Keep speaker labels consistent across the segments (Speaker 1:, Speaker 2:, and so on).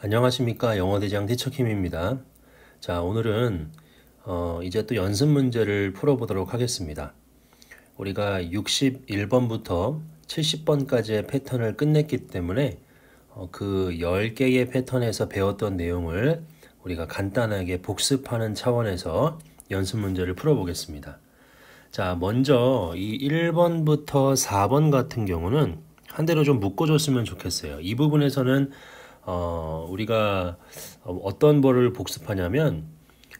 Speaker 1: 안녕하십니까 영어대장 대척킴입니다. 자 오늘은 어, 이제 또 연습 문제를 풀어보도록 하겠습니다. 우리가 61번부터 70번까지의 패턴을 끝냈기 때문에 어, 그 10개의 패턴에서 배웠던 내용을 우리가 간단하게 복습하는 차원에서 연습 문제를 풀어보겠습니다. 자 먼저 이 1번부터 4번 같은 경우는 한 대로 좀 묶어줬으면 좋겠어요. 이 부분에서는 어, 우리가 어떤 벌을 복습하냐면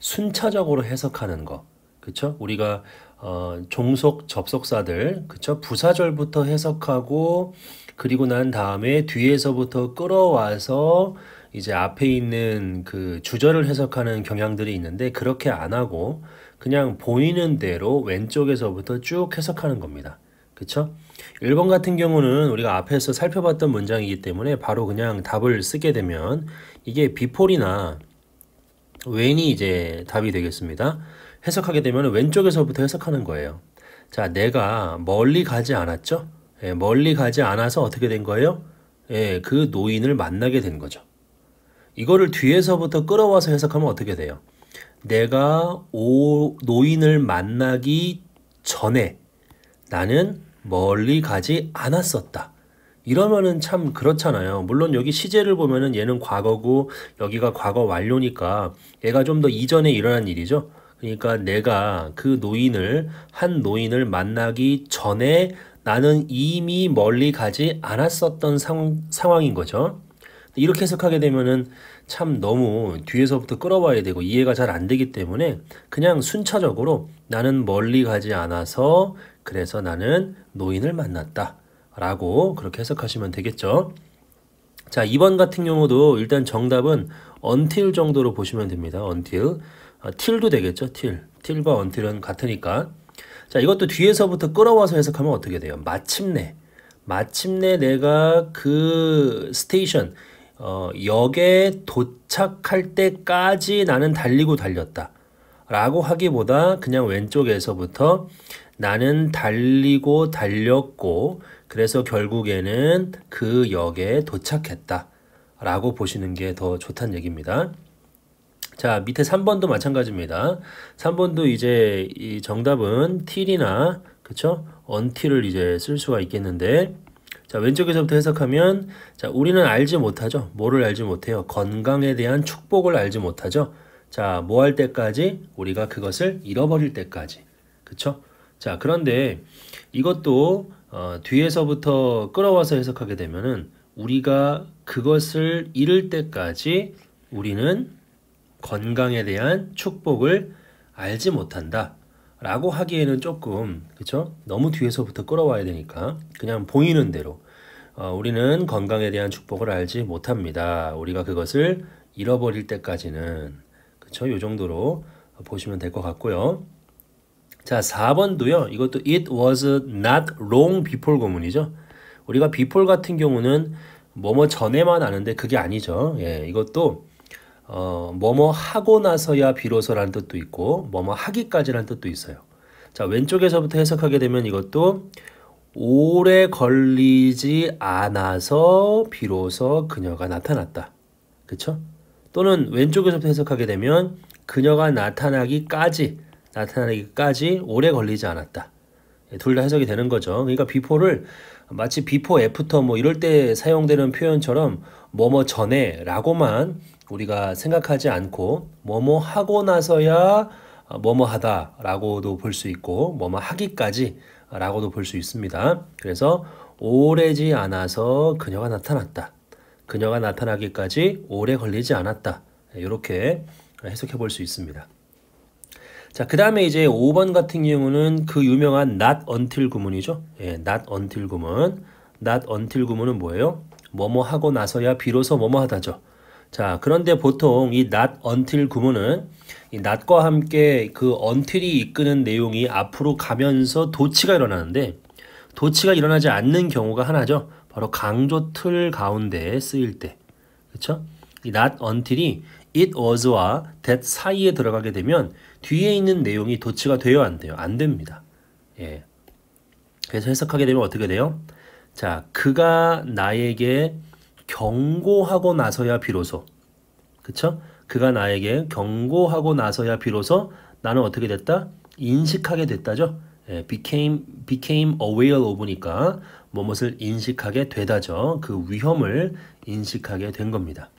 Speaker 1: 순차적으로 해석하는 거. 그렇죠? 우리가 어, 종속 접속사들, 그렇죠? 부사절부터 해석하고 그리고 난 다음에 뒤에서부터 끌어와서 이제 앞에 있는 그 주절을 해석하는 경향들이 있는데 그렇게 안 하고 그냥 보이는 대로 왼쪽에서부터 쭉 해석하는 겁니다. 그렇죠? 1번 같은 경우는 우리가 앞에서 살펴봤던 문장이기 때문에 바로 그냥 답을 쓰게 되면 이게 before이나 when이 이제 답이 되겠습니다. 해석하게 되면 왼쪽에서부터 해석하는 거예요. 자, 내가 멀리 가지 않았죠? 예, 멀리 가지 않아서 어떻게 된 거예요? 예, 그 노인을 만나게 된 거죠. 이거를 뒤에서부터 끌어와서 해석하면 어떻게 돼요? 내가 오, 노인을 만나기 전에 나는 멀리 가지 않았었다. 이러면은 참 그렇잖아요. 물론 여기 시제를 보면은 얘는 과거고 여기가 과거 완료니까 얘가 좀 더 이전에 일어난 일이죠. 그러니까 내가 그 노인을 한 노인을 만나기 전에 나는 이미 멀리 가지 않았었던 상, 상황인 거죠. 이렇게 해석하게 되면은 참 너무 뒤에서부터 끌어와야 되고 이해가 잘 안 되기 때문에 그냥 순차적으로 나는 멀리 가지 않아서 그래서 나는 노인을 만났다. 라고 그렇게 해석하시면 되겠죠. 자, 2번 같은 경우도 일단 정답은 until 정도로 보시면 됩니다. until. 아, till도 되겠죠. till. till과 until은 같으니까. 자, 이것도 뒤에서부터 끌어와서 해석하면 어떻게 돼요? 마침내. 마침내 내가 그 스테이션, 어, 역에 도착할 때까지 나는 달리고 달렸다. 라고 하기보다 그냥 왼쪽에서부터 나는 달리고 달렸고, 그래서 결국에는 그 역에 도착했다. 라고 보시는 게 더 좋다는 얘기입니다. 자, 밑에 3번도 마찬가지입니다. 3번도 이제 이 정답은 틸이나, 그쵸? 언틸을 이제 쓸 수가 있겠는데, 자, 왼쪽에서부터 해석하면 자, 우리는 알지 못하죠. 뭐를 알지 못해요? 건강에 대한 축복을 알지 못하죠. 자, 뭐 할 때까지 우리가 그것을 잃어버릴 때까지. 그렇 자, 그런데 이것도 어, 뒤에서부터 끌어와서 해석하게 되면은 우리가 그것을 잃을 때까지 우리는 건강에 대한 축복을 알지 못한다. 라고 하기에는 조금 그쵸 너무 뒤에서부터 끌어와야 되니까 그냥 보이는 대로 어, 우리는 건강에 대한 축복을 알지 못합니다 우리가 그것을 잃어버릴 때까지는 그쵸 요 정도로 보시면 될 것 같고요 자 4번도요 이것도 it was not long before 고문이죠 우리가 before 같은 경우는 뭐뭐 전에만 아는데 그게 아니죠 예 이것도 어, 뭐뭐 하고 나서야 비로소라는 뜻도 있고 뭐뭐 하기까지라는 뜻도 있어요. 자 왼쪽에서부터 해석하게 되면 이것도 오래 걸리지 않아서 비로소 그녀가 나타났다. 그쵸? 또는 왼쪽에서부터 해석하게 되면 그녀가 나타나기까지 나타나기까지 오래 걸리지 않았다. 예, 둘다 해석이 되는 거죠. 그러니까 비포를 마치 비포 애프터 뭐 이럴 때 사용되는 표현처럼 뭐뭐 전에라고만 우리가 생각하지 않고 뭐뭐 하고 나서야 어, 뭐뭐 하다라고도 볼 수 있고 뭐뭐 하기까지 어, 라고도 볼 수 있습니다. 그래서 오래지 않아서 그녀가 나타났다. 그녀가 나타나기까지 오래 걸리지 않았다. 이렇게 해석해 볼 수 있습니다. 자, 그 다음에 이제 5번 같은 경우는 그 유명한 not until 구문이죠. 예, not until 구문. not until 구문은 뭐예요? 뭐뭐 하고 나서야 비로소 뭐뭐 하다죠. 자, 그런데 보통 이 not until 구문은 이 not과 함께 그 until이 이끄는 내용이 앞으로 가면서 도치가 일어나는데 도치가 일어나지 않는 경우가 하나죠. 바로 강조 틀 가운데 쓰일 때. 그렇죠? 이 not until이 it was와 that 사이에 들어가게 되면 뒤에 있는 내용이 도치가 되어 안 돼요. 안 됩니다. 예. 그래서 해석하게 되면 어떻게 돼요? 자, 그가 나에게 경고하고 나서야 비로소 그쵸? 그가 나에게 경고하고 나서야 비로소 나는 어떻게 됐다? 인식하게 됐다죠. 예, became became aware of니까 무엇을 인식하게 되다죠. 그 위험을 인식하게 된 겁니다.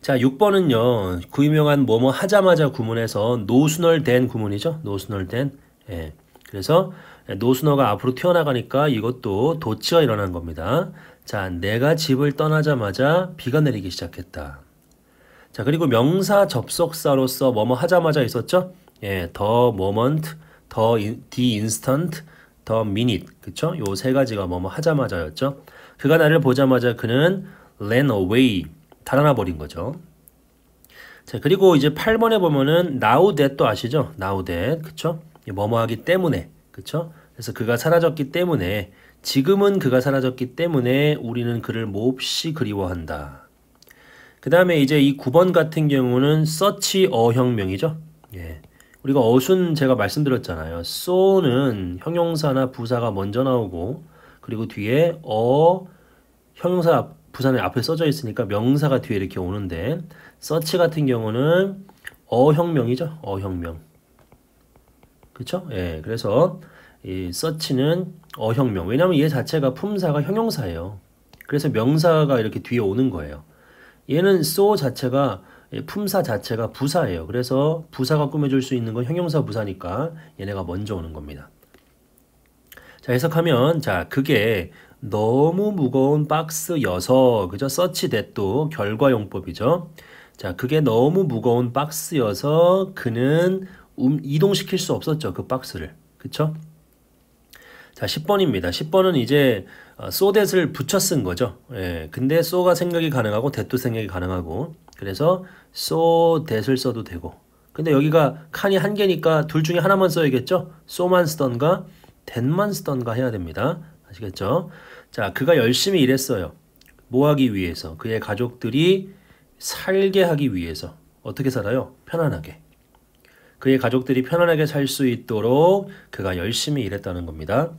Speaker 1: 자, 6번은요. 그 유명한 뭐뭐 하자마자 구문에서 노순얼된 구문이죠. 노순얼된. 예. 그래서 노순어가 앞으로 튀어나가니까 이것도 도치가 일어난 겁니다. 자, 내가 집을 떠나자마자 비가 내리기 시작했다. 자, 그리고 명사 접속사로서 뭐뭐 하자마자 있었죠? 예, the moment, the, the instant, the minute. 그쵸? 요 세 가지가 뭐뭐 하자마자였죠? 그가 나를 보자마자 그는 ran away. 달아나버린 거죠. 자, 그리고 이제 8번에 보면은 now that 또 아시죠? now that. 그쵸? 뭐뭐 하기 때문에. 그쵸? 그래서 그가 사라졌기 때문에 지금은 그가 사라졌기 때문에 우리는 그를 몹시 그리워한다. 그 다음에 이제 이 9번 같은 경우는 서치 어형명이죠. 예. 우리가 어순 제가 말씀드렸잖아요. 소는 형용사나 부사가 먼저 나오고 그리고 뒤에 어 형용사 부사는 앞에 써져 있으니까 명사가 뒤에 이렇게 오는데 서치 같은 경우는 어형명이죠. 어형명. 그렇죠? 예. 그래서 이 서치는 어형명. 왜냐면 얘 자체가 품사가 형용사예요. 그래서 명사가 이렇게 뒤에 오는 거예요. 얘는 so 자체가 품사 자체가 부사예요. 그래서 부사가 꾸며줄 수 있는 건 형용사 부사니까 얘네가 먼저 오는 겁니다. 자 해석하면 자 그게 너무 무거운 박스여서 그죠? 서치 대또 결과용법이죠. 자 그게 너무 무거운 박스여서 그는 음, 이동시킬 수 없었죠 그 박스를 그쵸? 자, 10번입니다. 10번은 이제 어, 소댓을 붙여 쓴 거죠. 예, 근데 소가 생각이 가능하고 댓도 생각이 가능하고 그래서 소댓을 써도 되고 근데 여기가 칸이 한 개니까 둘 중에 하나만 써야겠죠? 소만 쓰던가 댓만 쓰던가 해야 됩니다. 아시겠죠? 자, 그가 열심히 일했어요. 뭐 하기 위해서? 그의 가족들이 살게 하기 위해서. 어떻게 살아요? 편안하게. 그의 가족들이 편안하게 살 수 있도록 그가 열심히 일했다는 겁니다.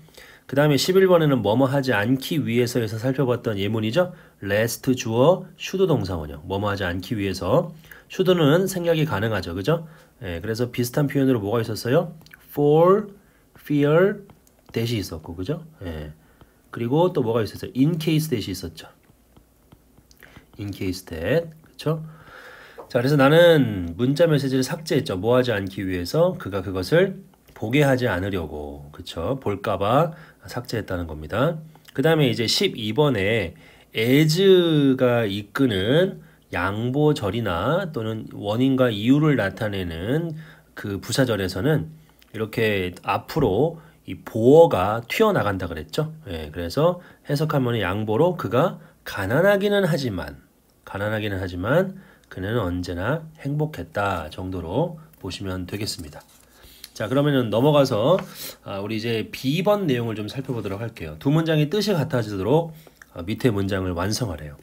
Speaker 1: 그 다음에 11번에는 뭐뭐 하지 않기 위해서에서 살펴봤던 예문이죠. lest 주어 슈도 동사원형 뭐뭐 하지 않기 위해서 슈도는 생략이 가능하죠. 그죠? 예, 그래서 비슷한 표현으로 뭐가 있었어요? for, fear, 대시 있었고 그죠? 예. 그리고 또 뭐가 있었어요? in case 대시 있었죠. in case that 그렇죠? 자, 그래서 나는 문자 메시지를 삭제했죠. 뭐 하지 않기 위해서 그가 그것을 보게 하지 않으려고. 그쵸? 볼까봐 삭제했다는 겁니다. 그 다음에 이제 12번에 에즈가 이끄는 양보절이나 또는 원인과 이유를 나타내는 그 부사절에서는 이렇게 앞으로 이 보어가 튀어나간다 그랬죠. 예, 그래서 해석하면 양보로 그가 가난하기는 하지만, 가난하기는 하지만 그는 언제나 행복했다 정도로 보시면 되겠습니다. 자 그러면은 넘어가서 아, 우리 이제 B번 내용을 좀 살펴보도록 할게요. 두 문장의 뜻이 같아지도록 아, 밑에 문장을 완성하래요.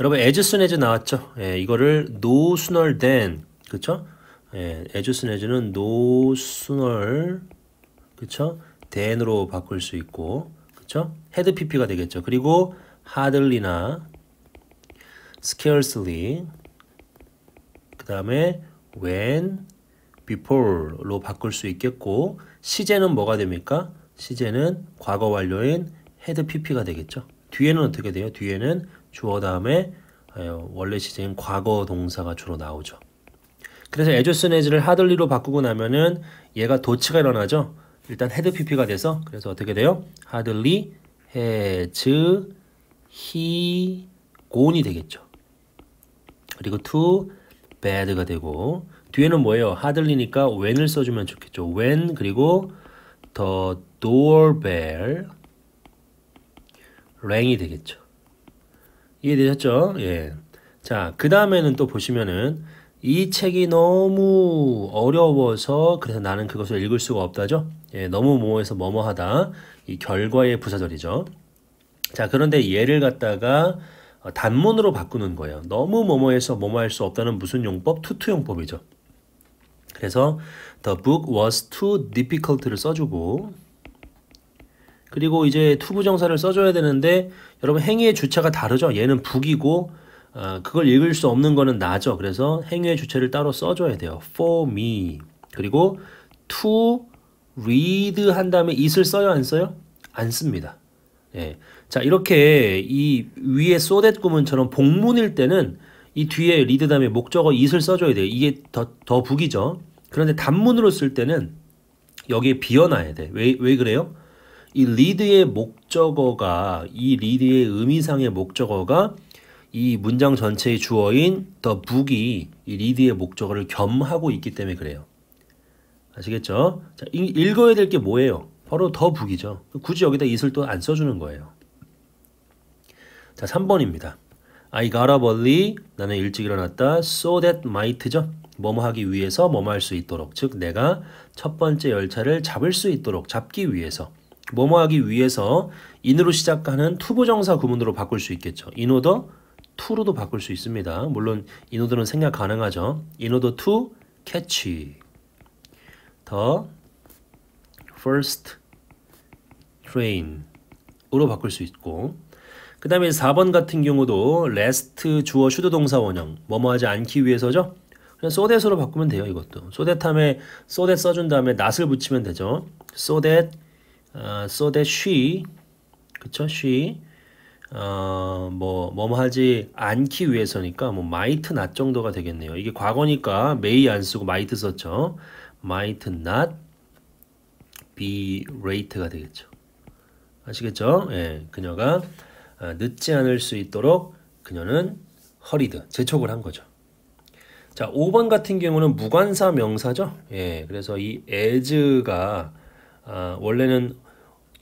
Speaker 1: 여러분 as soon as 나왔죠? 예, 이거를 no sooner than 그쵸? 예, as soon as는 no sooner 그쵸? than으로 바꿀 수 있고 그쵸? head pp가 되겠죠. 그리고 hardly나 scarcely 그 다음에 when, before로 바꿀 수 있겠고 시제는 뭐가 됩니까? 시제는 과거 완료인 head pp가 되겠죠. 뒤에는 어떻게 돼요? 뒤에는 주어 다음에 원래 시제인 과거 동사가 주로 나오죠. 그래서 에조스네즈를 하들리로 바꾸고 나면은 얘가 도치가 일어나죠. 일단 헤드 PP가 돼서 그래서 어떻게 돼요? 하들리 헤즈 히곤이 되겠죠. 그리고 too bad가 되고 뒤에는 뭐예요? 하들리니까 when을 써주면 좋겠죠. when 그리고 the doorbell 랭이 되겠죠. 이해되셨죠? 예. 자, 그 다음에는 또 보시면은 이 책이 너무 어려워서 그래서 나는 그것을 읽을 수가 없다죠. 예, 너무 모해서 뭐뭐하다. 이 결과의 부사절이죠. 자, 그런데 얘를 갖다가 어, 단문으로 바꾸는 거예요. 너무 뭐뭐해서 뭐뭐할 수 없다는 무슨 용법? 투투용법이죠. 그래서 the book was too difficult를 써주고 그리고 이제 투부정사를 써줘야 되는데 여러분 행위의 주체가 다르죠. 얘는 북이고 어, 그걸 읽을 수 없는 거는 나죠. 그래서 행위의 주체를 따로 써줘야 돼요. for me 그리고 to read 한 다음에 it을 써요 안 써요? 안 씁니다. 예. 자 이렇게 이 위에 소댓 구문처럼 복문일 때는 이 뒤에 리드 다음에 목적어 이슬 써줘야 돼요. 이게 더, 더 북이죠. 그런데 단문으로 쓸 때는 여기에 비어놔야 돼. 왜, 왜 그래요? 이 리드의 목적어가, 이 리드의 의미상의 목적어가 이 문장 전체의 주어인 더 북이 이 리드의 목적어를 겸하고 있기 때문에 그래요. 아시겠죠? 자, 읽어야 될 게 뭐예요? 바로 더 북이죠. 굳이 여기다 이슬 또안 써주는 거예요. 자, 3번입니다. I got up early. 나는 일찍 일어났다. So that might죠. 뭐뭐 하기 위해서 뭐뭐 할수 있도록. 즉, 내가 첫 번째 열차를 잡을 수 있도록. 잡기 위해서. 뭐뭐 하기 위해서 인으로 시작하는 투부정사 구문으로 바꿀 수 있겠죠. 인 오더 투로도 바꿀 수 있습니다. 물론 인 오더는 생략 가능하죠. 인 오더 투 캐치. 더 first train으로 바꿀 수 있고 그 다음에 4번 같은 경우도 last 주어 슈드 동사 원형 뭐뭐 하지 않기 위해서죠. 그냥 so that으로 바꾸면 돼요. 이것도 so that 함에 so that 써준 다음에 not을 붙이면 되죠. so that u 어, so that she 그쵸 she 어뭐 뭐뭐 하지 않기 위해서니까 뭐 might not 정도가 되겠네요. 이게 과거니까 may 안 쓰고 might 썼죠. might not be rate가 되겠죠. 아시겠죠? 예, 그녀가 아, 늦지 않을 수 있도록 그녀는 허리드 재촉을 한 거죠. 자, 5번 같은 경우는 무관사 명사죠. 예, 그래서 이 as가 아, 원래는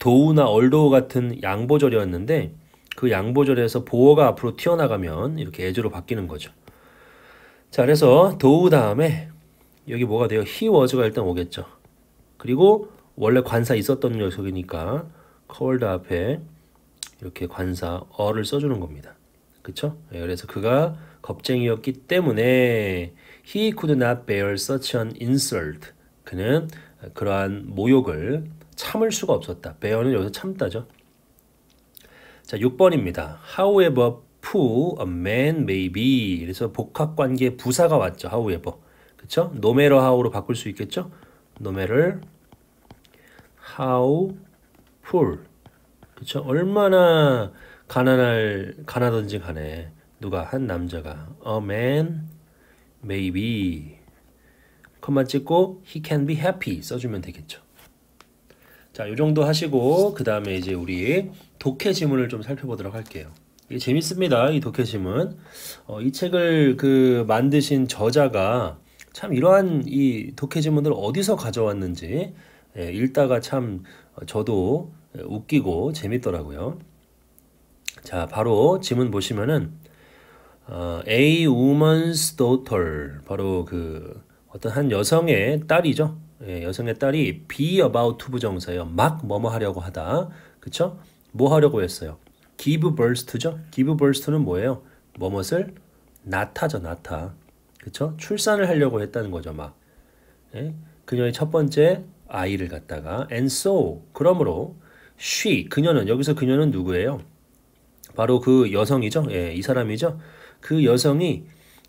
Speaker 1: 도우나 얼도우 같은 양보절이었는데 그 양보절에서 보어가 앞으로 튀어나가면 이렇게 as로 바뀌는 거죠. 자, 그래서 도우 다음에 여기 뭐가 돼요? he was가 일단 오겠죠. 그리고 원래 관사 있었던 녀석이니까 called 앞에 이렇게 관사 어를 써주는 겁니다. 그쵸? 그래서 그가 겁쟁이였기 때문에 he could not bear such an insult. 그는 그러한 모욕을 참을 수가 없었다. bear는 여기서 참다죠. 자, 6번입니다. however poor a man may be. 그래서 복합 관계 부사가 왔죠. however. 그쵸? no matter how로 바꿀 수 있겠죠? no matter how poor 그렇 얼마나 가난할 가나든지 간에 누가 한 남자가 a man maybe 컴만 찍고 he can be happy 써주면 되겠죠. 자, 요 정도 하시고 그 다음에 이제 우리 독해 지문을 좀 살펴보도록 할게요. 이게 재밌습니다. 이 독해 지문. 어, 이 책을 그 만드신 저자가 참 이러한 이 독해 지문을 어디서 가져왔는지 예, 읽다가 참 저도 웃기고 재밌더라고요. 자, 바로 지문 보시면은 어, A woman's daughter 바로 그 어떤 한 여성의 딸이죠. 예, 여성의 딸이 be about to 부정사예요. 막 뭐뭐 하려고 하다. 그쵸? 뭐 하려고 했어요? give birth to죠. give birth to는 뭐예요? 뭐뭇을 나타죠. 나타. 그쵸? 출산을 하려고 했다는 거죠. 막. 예? 그녀의 첫 번째 아이를 갖다가 and so 그러므로 she 그녀는 여기서 그녀는 누구예요? 바로 그 여성이죠. 예, 이 사람이죠. 그 여성이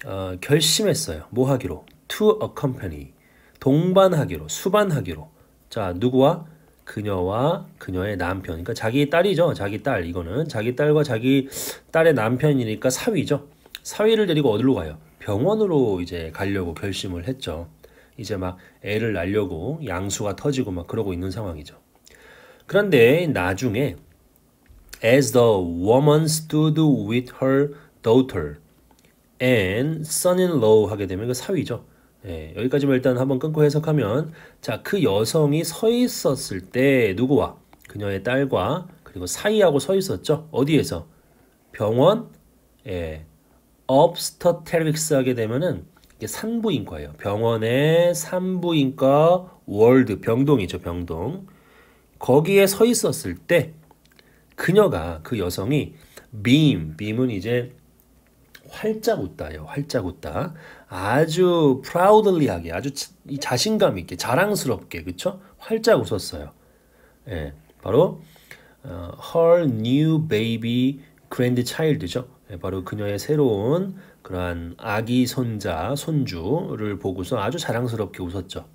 Speaker 1: 어, 결심했어요. 뭐 하기로? to accompany 동반하기로 수반하기로 자 누구와 그녀와 그녀의 남편 그러니까 자기 딸이죠 자기 딸 이거는 자기 딸과 자기 딸의 남편이니까 사위죠 사위를 데리고 어디로 가요 병원으로 이제 가려고 결심을 했죠 이제 막 애를 낳려고 양수가 터지고 막 그러고 있는 상황이죠 그런데 나중에 as the woman stood with her daughter and son-in-law 하게 되면 그 사위죠. 예, 여기까지만 일단 한번 끊고 해석하면 자그 여성이 서 있었을 때 누구와 그녀의 딸과 그리고 사이하고 서 있었죠. 어디에서 병원 예, o b s t e t 하게 되면은 이게 산부인과예요. 병원의 산부인과 월드 병동이죠. 병동 거기에 서 있었을 때 그녀가 그 여성이 빔빔은 이제 활짝 웃다요 활짝 웃다. 아주 프라우들리하게, 아주 자신감 있게, 자랑스럽게, 그쵸? 활짝 웃었어요. 예, 바로 어, her new baby grandchild죠. 예, 바로 그녀의 새로운 그러한 아기 손자, 손주를 보고서 아주 자랑스럽게 웃었죠.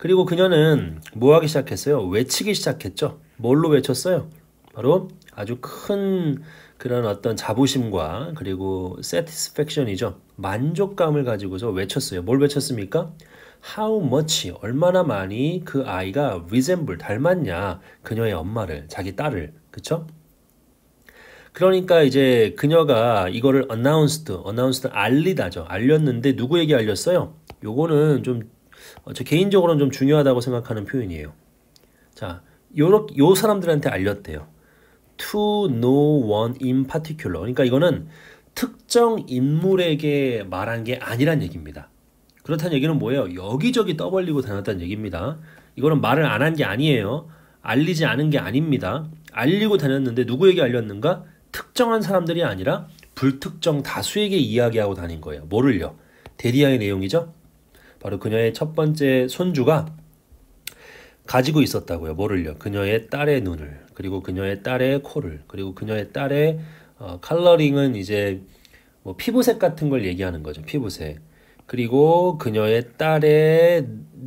Speaker 1: 그리고 그녀는 뭐 하기 시작했어요? 외치기 시작했죠. 뭘로 외쳤어요? 바로 아주 큰 그런 어떤 자부심과 그리고 satisfaction이죠. 만족감을 가지고서 외쳤어요. 뭘 외쳤습니까? How much, 얼마나 많이 그 아이가 resemble, 닮았냐. 그녀의 엄마를, 자기 딸을. 그쵸? 그러니까 이제 그녀가 이거를 announced, announced 알리다죠. 알렸는데 누구에게 알렸어요? 요거는 좀 어, 저 개인적으로는 좀 중요하다고 생각하는 표현이에요. 자, 요렇 요 사람들한테 알렸대요. To no one in particular. 그러니까 이거는 특정 인물에게 말한 게 아니란 얘기입니다. 그렇다는 얘기는 뭐예요? 여기저기 떠벌리고 다녔다는 얘기입니다. 이거는 말을 안 한 게 아니에요. 알리지 않은 게 아닙니다. 알리고 다녔는데 누구에게 알렸는가? 특정한 사람들이 아니라 불특정 다수에게 이야기하고 다닌 거예요. 뭐를요? 대리양의 내용이죠. 바로 그녀의 첫 번째 손주가 가지고 있었다고요. 뭐를요? 그녀의 딸의 눈을, 그리고 그녀의 딸의 코를, 그리고 그녀의 딸의 어, 컬러링은 이제 뭐 피부색 같은 걸 얘기하는 거죠. 피부색. 그리고 그녀의 딸의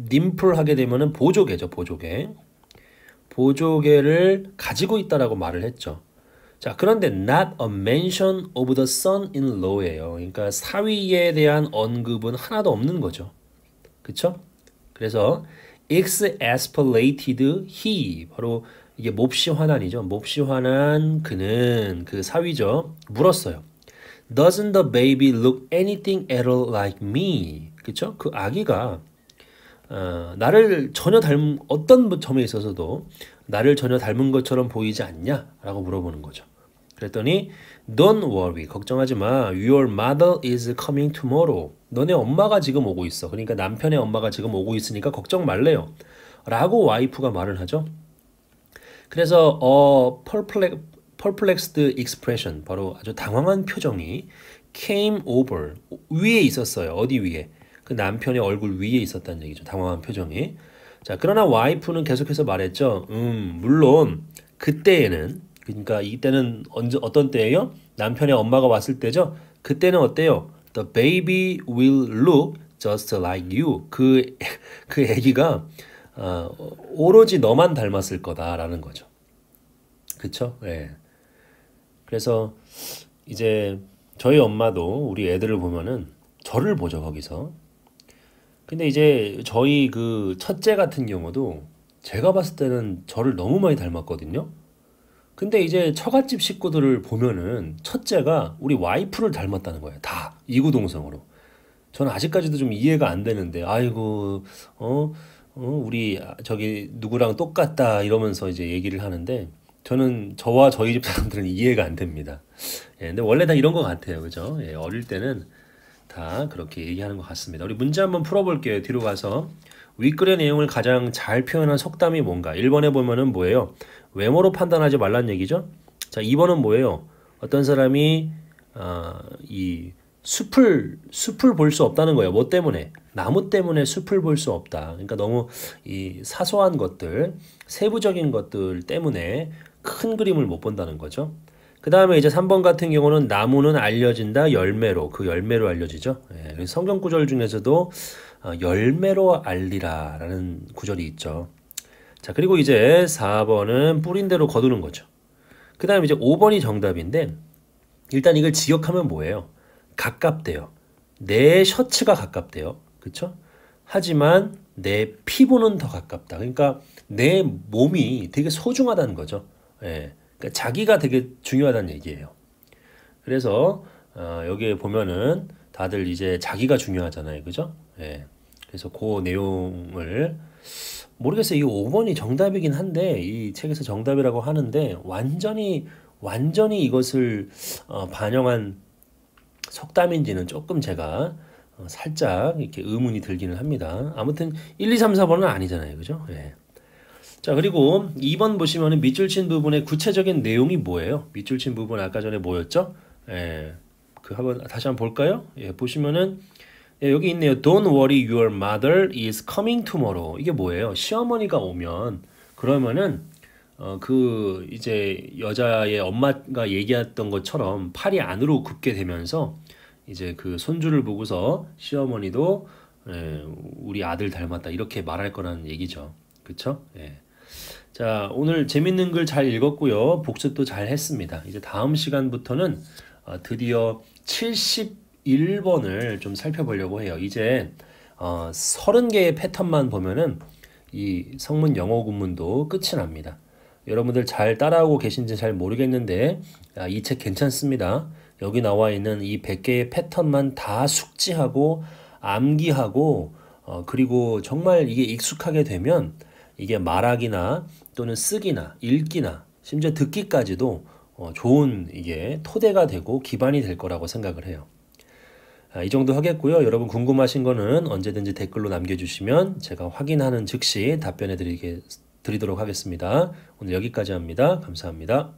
Speaker 1: 님플 하게 되면은 보조개죠. 보조개. 보조개를 가지고 있다라고 말을 했죠. 자, 그런데 not a mention of the son in law예요. 그러니까 사위에 대한 언급은 하나도 없는 거죠. 그쵸? 그래서 exasperated he 바로 이게 몹시 화난이죠. 몹시 화난 그는 그 사위죠. 물었어요. Doesn't the baby look anything at all like me? 그쵸? 그 아기가 어, 나를 전혀 닮은 어떤 점에 있어서도 나를 전혀 닮은 것처럼 보이지 않냐? 라고 물어보는 거죠. 그랬더니 Don't worry. 걱정하지 마. Your mother is coming tomorrow. 너네 엄마가 지금 오고 있어. 그러니까 남편의 엄마가 지금 오고 있으니까 걱정 말래요. 라고 와이프가 말을 하죠. 그래서 어 perplex, perplexed expression 바로 아주 당황한 표정이 came over 위에 있었어요. 어디 위에? 그 남편의 얼굴 위에 있었다는 얘기죠. 당황한 표정이. 자, 그러나 와이프는 계속해서 말했죠. 음, 물론 그때에는 그러니까 이때는 언제 어떤 때예요? 남편의 엄마가 왔을 때죠. 그때는 어때요? The baby will look just like you. 그그 그 아기가 어, 오로지 너만 닮았을 거다라는 거죠. 그쵸? 예. 네. 그래서 이제 저희 엄마도 우리 애들을 보면은 저를 보죠 거기서. 근데 이제 저희 그 첫째 같은 경우도 제가 봤을 때는 저를 너무 많이 닮았거든요. 근데 이제 처갓집 식구들을 보면은 첫째가 우리 와이프를 닮았다는 거예요. 다 이구동성으로. 저는 아직까지도 좀 이해가 안 되는데 아이고 어, 어 우리 저기 누구랑 똑같다 이러면서 이제 얘기를 하는데 저는 저와 저희 집 사람들은 이해가 안 됩니다. 예, 근데 원래 다 이런 것 같아요, 그죠? 예, 어릴 때는 다 그렇게 얘기하는 것 같습니다. 우리 문제 한번 풀어볼게요. 뒤로 가서 윗글의 내용을 가장 잘 표현한 속담이 뭔가? 1번에 보면은 뭐예요? 외모로 판단하지 말란 얘기죠? 자, 2번은 뭐예요? 어떤 사람이, 어, 이, 숲을, 숲을 볼 수 없다는 거예요. 뭐 때문에? 나무 때문에 숲을 볼 수 없다. 그러니까 너무 이 사소한 것들, 세부적인 것들 때문에 큰 그림을 못 본다는 거죠. 그 다음에 이제 3번 같은 경우는 나무는 알려진다 열매로 그 열매로 알려지죠. 예, 성경 구절 중에서도 어, 열매로 알리라라는 구절이 있죠. 자, 그리고 이제 4번은 뿌린 대로 거두는 거죠. 그 다음에 이제 5번이 정답인데 일단 이걸 지역하면 뭐예요? 가깝대요. 내 셔츠가 가깝대요. 그렇죠? 하지만 내 피부는 더 가깝다. 그러니까 내 몸이 되게 소중하다는 거죠. 예. 그러니까 자기가 되게 중요하다는 얘기예요. 그래서 어, 여기에 보면은 다들 이제 자기가 중요하잖아요. 그죠? 예. 그래서 그 내용을 모르겠어요. 이 5번이 정답이긴 한데 이 책에서 정답이라고 하는데 완전히 완전히 이것을 어, 반영한 속담인지는 조금 제가 어, 살짝 이렇게 의문이 들기는 합니다. 아무튼 1, 2, 3, 4번은 아니잖아요. 그죠? 네. 자, 그리고 2번 보시면은 밑줄 친 부분의 구체적인 내용이 뭐예요? 밑줄 친 부분 아까 전에 뭐였죠? 예. 그 한번 다시 한번 볼까요? 예, 보시면은 예, 여기 있네요. Don't worry, your mother is coming tomorrow. 이게 뭐예요? 시어머니가 오면 그러면은 어, 그 이제 여자의 엄마가 얘기했던 것처럼 팔이 안으로 굽게 되면서 이제 그 손주를 보고서 시어머니도 예, 우리 아들 닮았다 이렇게 말할 거라는 얘기죠. 그렇죠? 예. 자 오늘 재밌는 글 잘 읽었고요 복습도 잘 했습니다. 이제 다음 시간부터는 어, 드디어 70 1번을 좀 살펴보려고 해요. 이제 어, 30개의 패턴만 보면은 이 성문 영어 구문도 끝이 납니다. 여러분들 잘따라하고 계신지 잘 모르겠는데 아, 이책 괜찮습니다. 여기 나와 있는 이 100개의 패턴만 다 숙지하고 암기하고 어, 그리고 정말 이게 익숙하게 되면 이게 말하기나 또는 쓰기나 읽기나 심지어 듣기까지도 어, 좋은 이게 토대가 되고 기반이 될 거라고 생각을 해요. 아, 이 정도 하겠고요. 여러분 궁금하신 거는 언제든지 댓글로 남겨주시면 제가 확인하는 즉시 답변해 드리도록 하겠습니다. 오늘 여기까지 합니다. 감사합니다.